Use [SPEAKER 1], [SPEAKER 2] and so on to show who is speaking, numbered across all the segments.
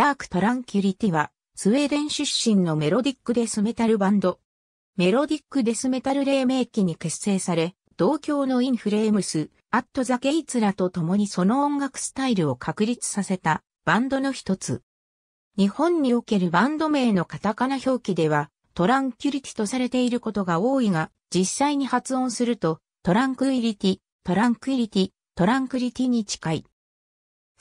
[SPEAKER 1] ダーク・トランキュリティは、スウェーデン出身のメロディックデスメタルバンド。メロディックデスメタル黎明期に結成され、同郷のインフレームス、アット・ザ・ゲイツらと共にその音楽スタイルを確立させたバンドの一つ。日本におけるバンド名のカタカナ表記では、トランキュリティとされていることが多いが、実際に発音すると、トランクイリティ、トランクイリティ、トランクリティに近い。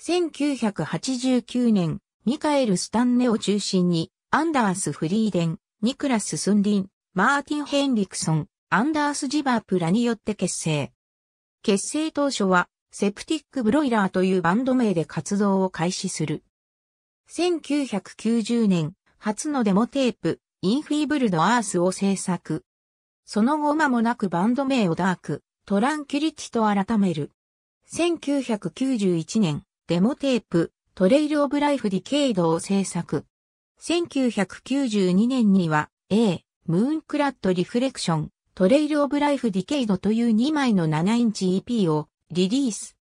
[SPEAKER 1] 1989年、ミカエル・スタンネを中心に、アンダース・フリーデン、ニクラス・スンリン、マーティン・ヘンリクソン、アンダース・ジバープラによって結成。結成当初は、セプティック・ブロイラーというバンド名で活動を開始する。1990年、初のデモテープ、インフィーブルド・アースを制作。その後間もなくバンド名をダーク、トランキュリティと改める。1991年、デモテープ、トレイル・オブ・ライフ・ディケイドを制作。1992年には A、ムーンクラッド・リフレクション、トレイル・オブ・ライフ・ディケイドという2枚の7インチ EP をリリース。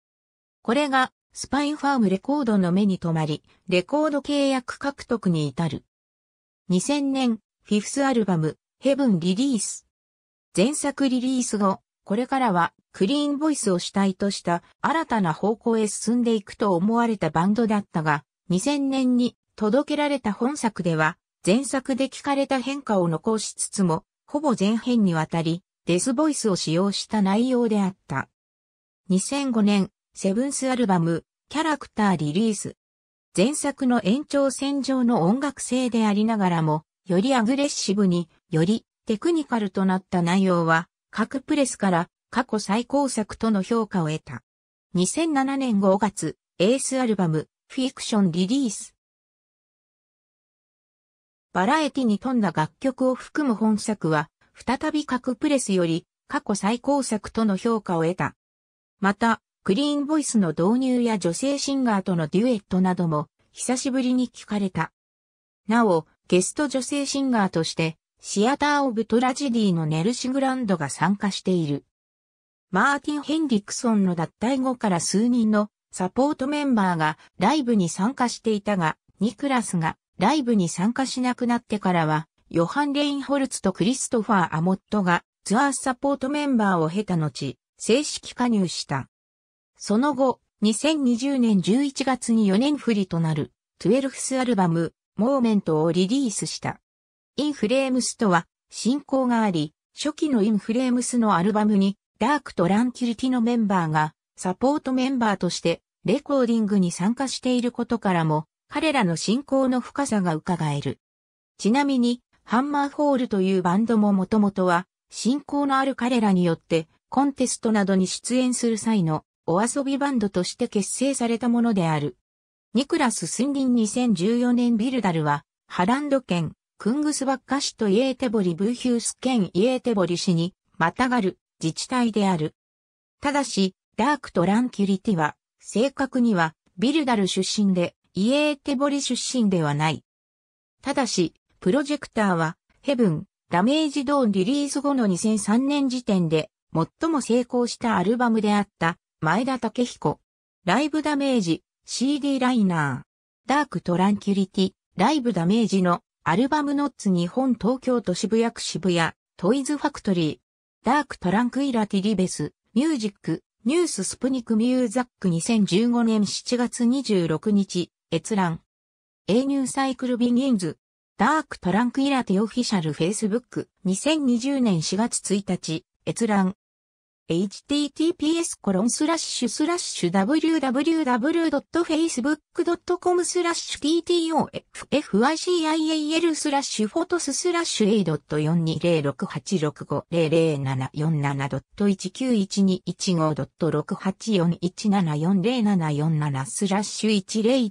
[SPEAKER 1] これがスパインファームレコードの目に留まり、レコード契約獲得に至る。2000年、フィフスアルバム、ヘブンリリース。前作リリース後、これからはクリーンボイスを主体とした新たな方向へ進んでいくと思われたバンドだったが、2000年に届けられた本作では、前作で聞かれた変化を残しつつも、ほぼ前編にわたり、デスボイスを使用した内容であった。2005年、セブンスアルバム、キャラクターリリース。前作の延長線上の音楽性でありながらも、よりアグレッシブに、よりテクニカルとなった内容は、各プレスから過去最高作との評価を得た。2007年5月、エースアルバム、フィクションリリース。バラエティに富んだ楽曲を含む本作は、再び各プレスより過去最高作との評価を得た。また、クリーンボイスの導入や女性シンガーとのデュエットなども、久しぶりに聞かれた。なお、ゲスト女性シンガーとして、シアター・オブ・トラジディのネルシグランドが参加している。マーティン・ヘンリクソンの脱退後から数人のサポートメンバーがライブに参加していたが、ニクラスがライブに参加しなくなってからは、ヨハン・レインホルツとクリストファー・アモットがツアーサポートメンバーを経た後、正式加入した。その後、2020年11月に4年振りとなる、12スアルバム、モーメントをリリースした。インフレームスとは、進行があり、初期のインフレームスのアルバムにダークとランキュリティのメンバーがサポートメンバーとしてレコーディングに参加していることからも彼らの信仰の深さが伺える。ちなみにハンマーホールというバンドももともとは信仰のある彼らによってコンテストなどに出演する際のお遊びバンドとして結成されたものである。ニクラス・スンリン2014年ビルダルはハランド県クングスバッカ市とイエーテボリ・ブーヒュース県イエーテボリ市にまたがる自治体である。ただし、ダークとランキュリティは、正確には、ビルダル出身で、イエーテボリ出身ではない。ただし、プロジェクターは、ヘブン、ダメージドーンリリース後の2003年時点で、最も成功したアルバムであった、前田武彦。ライブダメージ、CD ライナー。ダークトランキュリティ、ライブダメージの、アルバムノッツ日本東京都渋谷区渋谷、トイズファクトリー。ダークトランクイラティリベス、ミュージック、ニューススプニクミューザック2015年7月26日、閲覧。A ニューサイクルビギンズ、ダークトランクイラティオフィシャルフェイスブック2020年4月1日、閲覧。https コロンスラッシュスラッシュ www.facebook.com スラッシュ ttofficial スラッシュフォトススラッシュ a.4206865007471919215.684174747 スラッシュ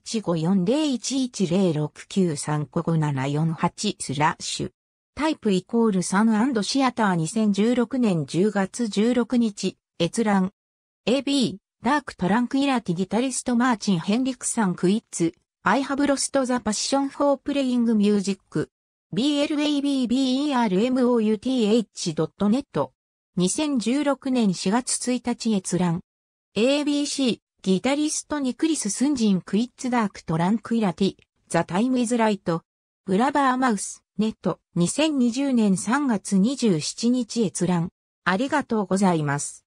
[SPEAKER 1] 10154011069355748スラッシュタイプイコールサンシアター2016年10月16日、閲覧。AB、ダークトランクイラティギタリストマーチン・ヘンリクサン・クイッツ、I have lost the passion for playing music. blabbermouth.net 2016年4月1日閲覧。ABC、ギタリストニクリス・スンジン・クイッツ・ダーク・トランクイラティ、ザ・タイム・イズ・ライト、ブラバーマウス。ネット2020年3月27日閲覧。ありがとうございます。